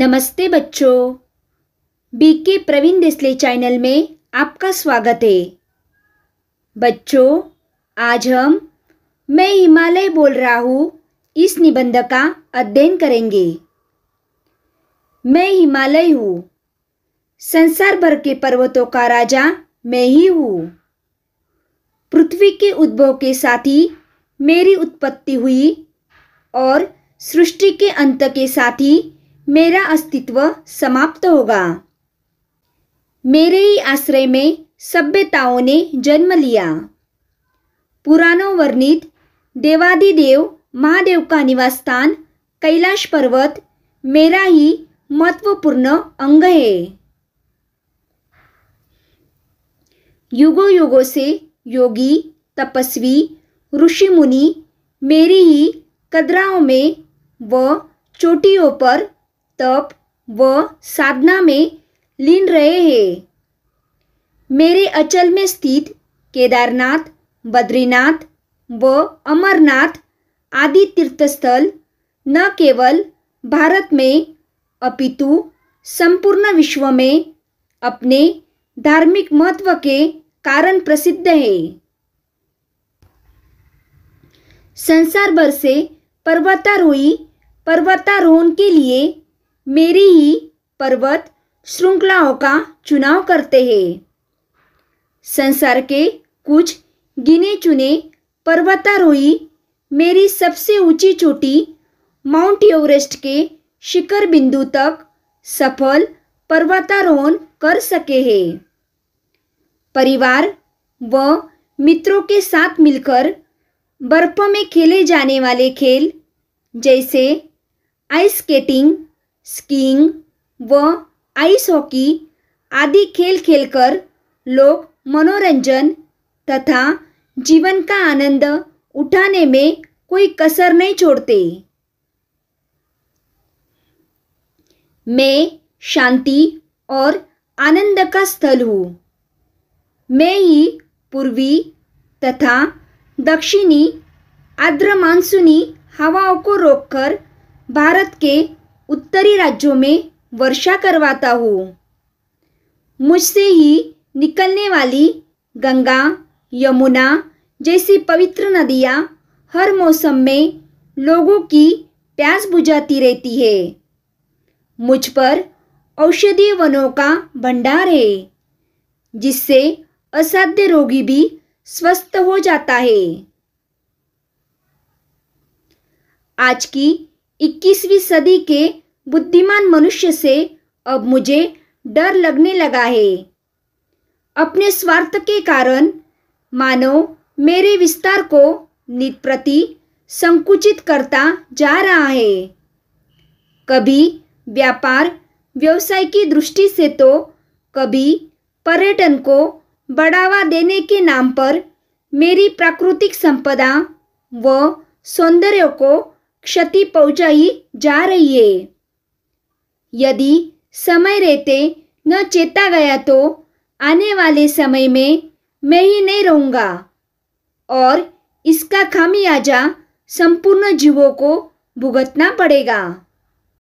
नमस्ते बच्चों BK Praveen देसले channel में आपका स्वागत है बच्चों आज हम मैं हिमालय बोल रहा हूँ इस निबंध का अध्ययन करेंगे मैं हिमालय हूँ संसार भर के पर्वतों का राजा मैं ही हूँ पृथ्वी के उद्भव के साथ ही मेरी उत्पत्ति हुई और सृष्टि के अंत के साथ ही मेरा अस्तित्व समाप्त होगा मेरे ही आश्रय में सभ्यताओं ने जन्म लिया पुराणों वर्णित देवादिदेव महादेव का निवास स्थान कैलाश पर्वत मेरा ही महत्वपूर्ण अंग है युगो युगों से योगी तपस्वी ऋषि मुनि मेरी ही कदराओं में व चोटियों पर तप व साधना में लीन रहे हैं मेरे अचल में स्थित केदारनाथ बद्रीनाथ व अमरनाथ आदि तीर्थस्थल न केवल भारत में अपितु संपूर्ण विश्व में अपने धार्मिक महत्व के कारण प्रसिद्ध है संसार भर से पर्वतारोही पर्वतारोहण के लिए मेरी ही पर्वत श्रृंखलाओं का चुनाव करते हैं संसार के कुछ गिने चुने पर्वतारोही मेरी सबसे ऊंची चोटी माउंट एवरेस्ट के शिखर बिंदु तक सफल पर्वतारोहण कर सके हैं परिवार व मित्रों के साथ मिलकर बर्फ में खेले जाने वाले खेल जैसे आइस स्केटिंग स्कीइंग व आइस हॉकी आदि खेल खेलकर लोग मनोरंजन तथा जीवन का आनंद उठाने में कोई कसर नहीं छोड़ते मैं शांति और आनंद का स्थल हूँ मैं ही पूर्वी तथा दक्षिणी आर्द्र मानसूनी हवाओं को रोककर भारत के उत्तरी राज्यों में वर्षा करवाता हूँ मुझसे ही निकलने वाली गंगा यमुना जैसी पवित्र नदियाँ हर मौसम में लोगों की प्यास बुझाती रहती है मुझ पर औषधीय वनों का भंडार है जिससे असाध्य रोगी भी स्वस्थ हो जाता है आज की 21वीं सदी के बुद्धिमान मनुष्य से अब मुझे डर लगने लगा है अपने स्वार्थ के कारण मानो मेरे विस्तार को नित प्रति संकुचित करता जा रहा है कभी व्यापार व्यवसाय की दृष्टि से तो कभी पर्यटन को बढ़ावा देने के नाम पर मेरी प्राकृतिक संपदा व सौंदर्य को क्षति पहुंचाई जा रही है यदि समय रहते न चेता गया तो आने वाले समय में मैं ही नहीं रहूंगा और इसका खामियाजा संपूर्ण जीवों को भुगतना पड़ेगा